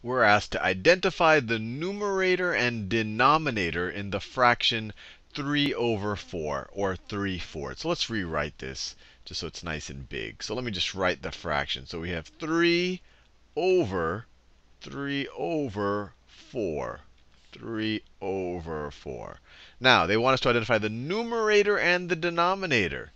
We're asked to identify the numerator and denominator in the fraction 3 over 4, or 3 fourths. So let's rewrite this just so it's nice and big. So let me just write the fraction. So we have 3 over 3 over 4. 3 over 4. Now, they want us to identify the numerator and the denominator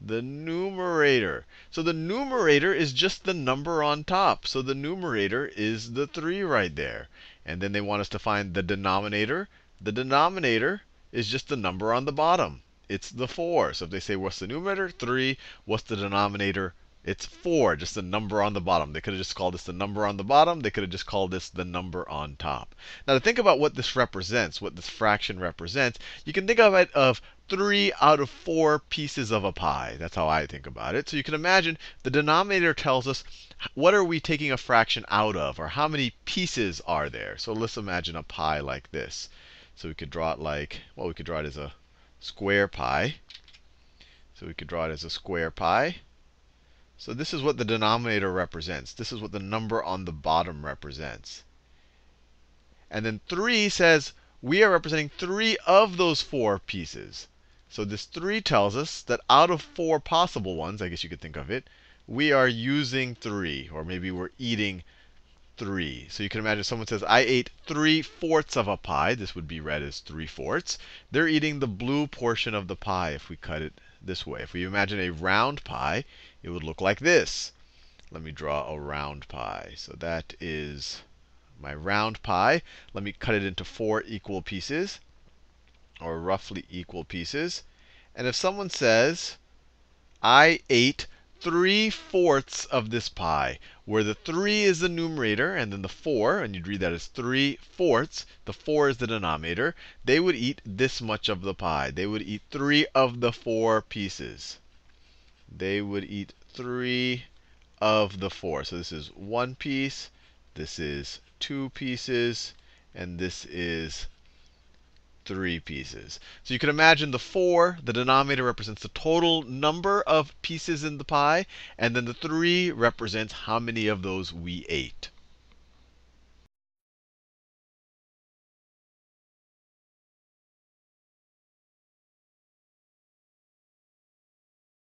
the numerator. So the numerator is just the number on top. So the numerator is the 3 right there. And then they want us to find the denominator. The denominator is just the number on the bottom. It's the 4. So if they say, what's the numerator? 3. What's the denominator? It's 4, just the number on the bottom. They could have just called this the number on the bottom. They could have just called this the number on top. Now, to think about what this represents, what this fraction represents, you can think of it of three out of four pieces of a pie. That's how I think about it. So you can imagine the denominator tells us what are we taking a fraction out of, or how many pieces are there. So let's imagine a pie like this. So we could draw it like, well, we could draw it as a square pie. So we could draw it as a square pie. So this is what the denominator represents. This is what the number on the bottom represents. And then 3 says we are representing three of those four pieces. So this 3 tells us that out of four possible ones, I guess you could think of it, we are using 3, or maybe we're eating 3. So you can imagine someone says, I ate 3 fourths of a pie. This would be read as 3 fourths. They're eating the blue portion of the pie if we cut it this way. If we imagine a round pie, it would look like this. Let me draw a round pie. So that is my round pie. Let me cut it into four equal pieces or roughly equal pieces. And if someone says, I ate three fourths of this pie, where the three is the numerator and then the four, and you'd read that as three fourths, the four is the denominator, they would eat this much of the pie. They would eat three of the four pieces. They would eat three of the four. So this is one piece, this is two pieces, and this is three pieces. So you can imagine the 4, the denominator represents the total number of pieces in the pie, and then the 3 represents how many of those we ate.